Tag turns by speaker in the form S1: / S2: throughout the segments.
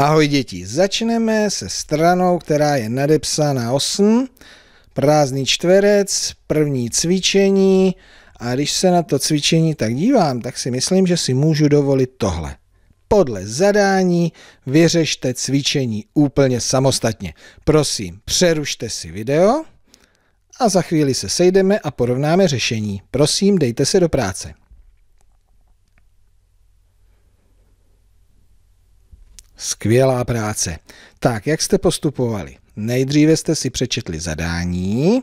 S1: Ahoj děti, začneme se stranou, která je nadepsána 8, prázdný čtverec, první cvičení a když se na to cvičení tak dívám, tak si myslím, že si můžu dovolit tohle. Podle zadání vyřešte cvičení úplně samostatně. Prosím, přerušte si video a za chvíli se sejdeme a porovnáme řešení. Prosím, dejte se do práce. Skvělá práce. Tak, jak jste postupovali? Nejdříve jste si přečetli zadání,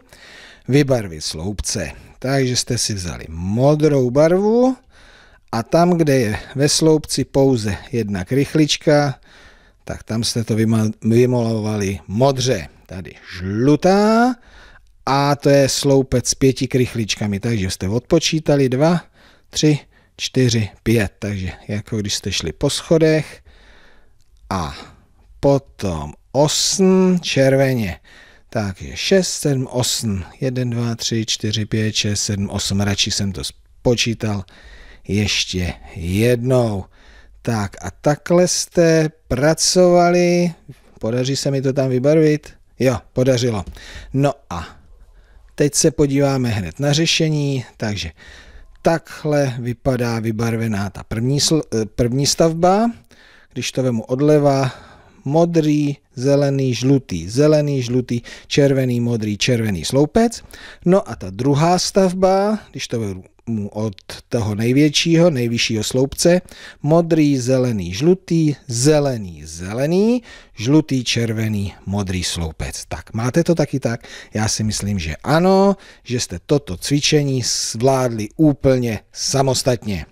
S1: vybarvit sloupce. Takže jste si vzali modrou barvu a tam, kde je ve sloupci pouze jedna krychlička, tak tam jste to vymalovali modře. Tady žlutá a to je sloupec s pěti krychličkami, takže jste odpočítali dva, tři, čtyři, pět. Takže jako když jste šli po schodech, a potom 8 červeně. Tak je 6, 7, 8, 1, 2, 3, 4, 5, 6, 7, 8. Radši jsem to spočítal ještě jednou. Tak a takhle jste pracovali. Podaří se mi to tam vybarvit? Jo, podařilo. No a teď se podíváme hned na řešení. Takže takhle vypadá vybarvená ta první, eh, první stavba když to vemu odleva, modrý, zelený, žlutý, zelený, žlutý, červený, modrý, červený sloupec. No a ta druhá stavba, když to vezmu od toho největšího, nejvyššího sloupce, modrý, zelený, žlutý, zelený, zelený, žlutý, červený, modrý sloupec. Tak, máte to taky tak? Já si myslím, že ano, že jste toto cvičení zvládli úplně samostatně.